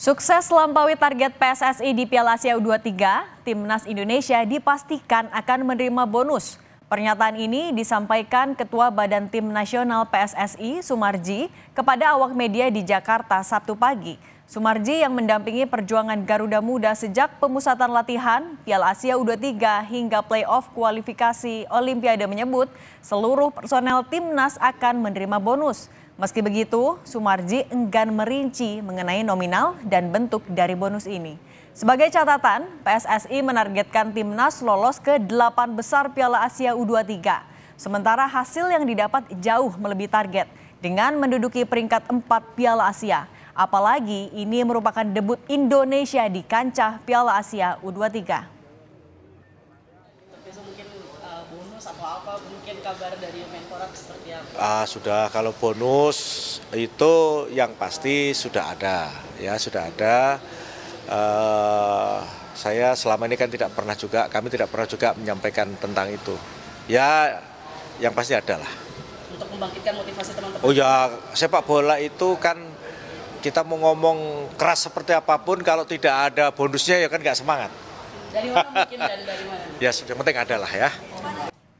Sukses lampaui target PSSI di Piala Asia U23, Timnas Indonesia dipastikan akan menerima bonus. Pernyataan ini disampaikan Ketua Badan Tim Nasional PSSI Sumarji kepada awak media di Jakarta Sabtu pagi. Sumarji yang mendampingi perjuangan Garuda Muda sejak pemusatan latihan Piala Asia U23 hingga playoff kualifikasi Olimpiade menyebut seluruh personel timnas akan menerima bonus. Meski begitu, Sumarji enggan merinci mengenai nominal dan bentuk dari bonus ini. Sebagai catatan, PSSI menargetkan timnas lolos ke delapan besar Piala Asia U23. Sementara hasil yang didapat jauh melebihi target dengan menduduki peringkat empat Piala Asia. Apalagi ini merupakan debut Indonesia di kancah Piala Asia U23. atau apa mungkin kabar dari Menpora seperti apa? Ah sudah kalau bonus itu yang pasti sudah ada ya sudah ada. Uh, saya selama ini kan tidak pernah juga kami tidak pernah juga menyampaikan tentang itu. Ya yang pasti ada lah. Untuk membangkitkan motivasi teman-teman. Oh ya sepak bola itu kan kita mau ngomong keras seperti apapun kalau tidak ada bonusnya ya kan nggak semangat. Dari mana mungkin dan dari mana? Ya, yang penting adalah lah ya.